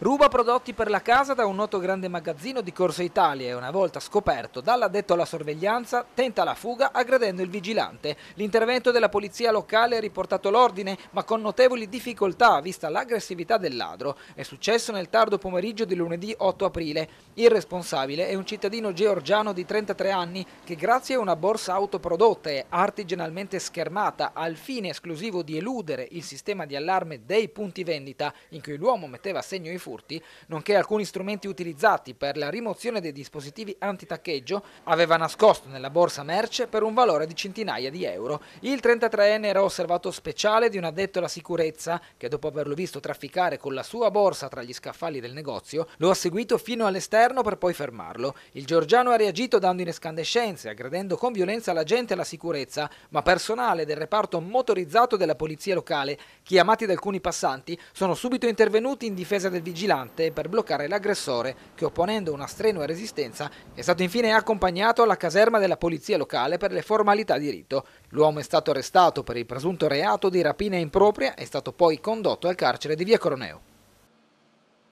Ruba prodotti per la casa da un noto grande magazzino di Corso Italia e una volta scoperto dall'addetto alla sorveglianza tenta la fuga aggredendo il vigilante. L'intervento della polizia locale ha riportato l'ordine ma con notevoli difficoltà vista l'aggressività del ladro. È successo nel tardo pomeriggio di lunedì 8 aprile. Il responsabile è un cittadino georgiano di 33 anni che grazie a una borsa autoprodotta e artigianalmente schermata al fine esclusivo di eludere il sistema di allarme dei punti vendita in cui l'uomo metteva segno i fuoco furti, nonché alcuni strumenti utilizzati per la rimozione dei dispositivi antitaccheggio, aveva nascosto nella borsa merce per un valore di centinaia di euro. Il 33enne era osservato speciale di un addetto alla sicurezza che dopo averlo visto trafficare con la sua borsa tra gli scaffali del negozio, lo ha seguito fino all'esterno per poi fermarlo. Il giorgiano ha reagito dando in escandescenze, aggredendo con violenza l'agente la sicurezza, ma personale del reparto motorizzato della polizia locale, chiamati da alcuni passanti, sono subito intervenuti in difesa del vigilante vigilante per bloccare l'aggressore che opponendo una strenua resistenza è stato infine accompagnato alla caserma della polizia locale per le formalità di rito. L'uomo è stato arrestato per il presunto reato di rapina impropria e è stato poi condotto al carcere di Via Coroneo.